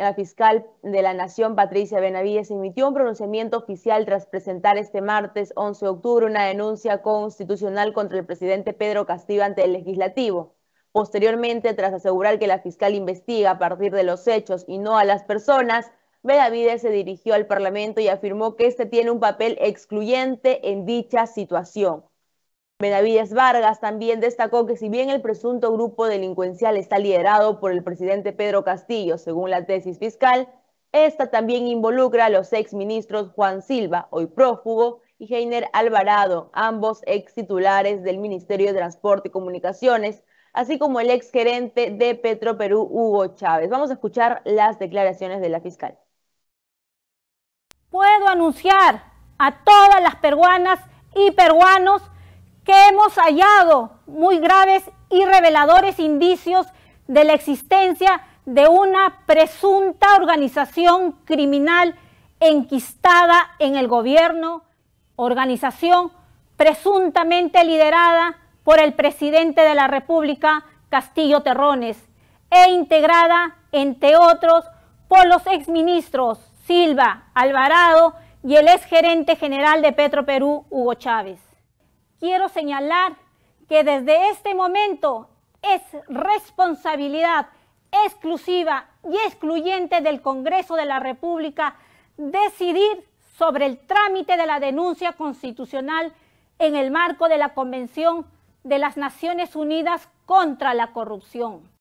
La fiscal de la Nación, Patricia Benavides, emitió un pronunciamiento oficial tras presentar este martes 11 de octubre una denuncia constitucional contra el presidente Pedro Castillo ante el legislativo. Posteriormente, tras asegurar que la fiscal investiga a partir de los hechos y no a las personas, Benavides se dirigió al Parlamento y afirmó que este tiene un papel excluyente en dicha situación. Benavides Vargas también destacó que si bien el presunto grupo delincuencial está liderado por el presidente Pedro Castillo, según la tesis fiscal, esta también involucra a los exministros Juan Silva, hoy prófugo, y Heiner Alvarado, ambos ex titulares del Ministerio de Transporte y Comunicaciones, así como el ex gerente de Petroperú, Hugo Chávez. Vamos a escuchar las declaraciones de la fiscal. Puedo anunciar a todas las peruanas y peruanos hemos hallado muy graves y reveladores indicios de la existencia de una presunta organización criminal enquistada en el gobierno, organización presuntamente liderada por el presidente de la República, Castillo Terrones, e integrada, entre otros, por los exministros Silva, Alvarado y el exgerente general de Petro Perú, Hugo Chávez quiero señalar que desde este momento es responsabilidad exclusiva y excluyente del Congreso de la República decidir sobre el trámite de la denuncia constitucional en el marco de la Convención de las Naciones Unidas contra la Corrupción.